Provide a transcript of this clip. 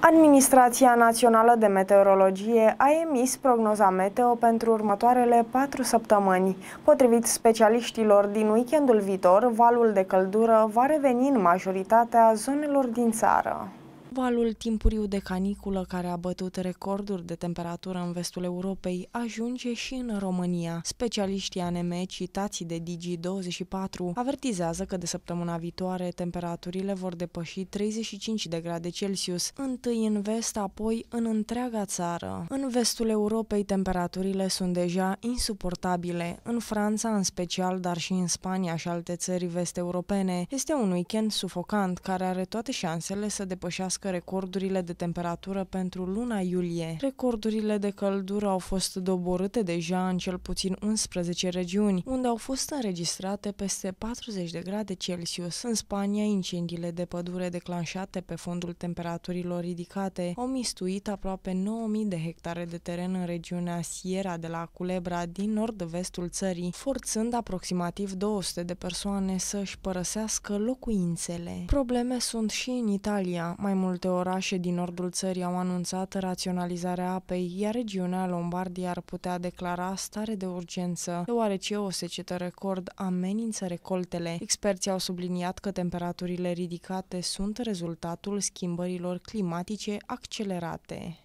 Administrația Națională de Meteorologie a emis prognoza meteo pentru următoarele patru săptămâni. Potrivit specialiștilor, din weekendul viitor, valul de căldură va reveni în majoritatea zonelor din țară. Valul timpuriu de caniculă care a bătut recorduri de temperatură în vestul Europei ajunge și în România. Specialiștii ANM citați de Digi24 avertizează că de săptămâna viitoare temperaturile vor depăși 35 de grade Celsius, întâi în vest, apoi în întreaga țară. În vestul Europei temperaturile sunt deja insuportabile. În Franța în special, dar și în Spania și alte țări vest-europene, este un weekend sufocant care are toate șansele să depășească că recordurile de temperatură pentru luna iulie. Recordurile de căldură au fost doborâte deja în cel puțin 11 regiuni, unde au fost înregistrate peste 40 de grade Celsius. În Spania, incendiile de pădure declanșate pe fondul temperaturilor ridicate au mistuit aproape 9000 de hectare de teren în regiunea Sierra de la Culebra din nord-vestul țării, forțând aproximativ 200 de persoane să-și părăsească locuințele. Probleme sunt și în Italia, mai mult multe orașe din nordul țării au anunțat raționalizarea apei, iar regiunea Lombardia ar putea declara stare de urgență, deoarece o secetă record amenință recoltele. Experții au subliniat că temperaturile ridicate sunt rezultatul schimbărilor climatice accelerate.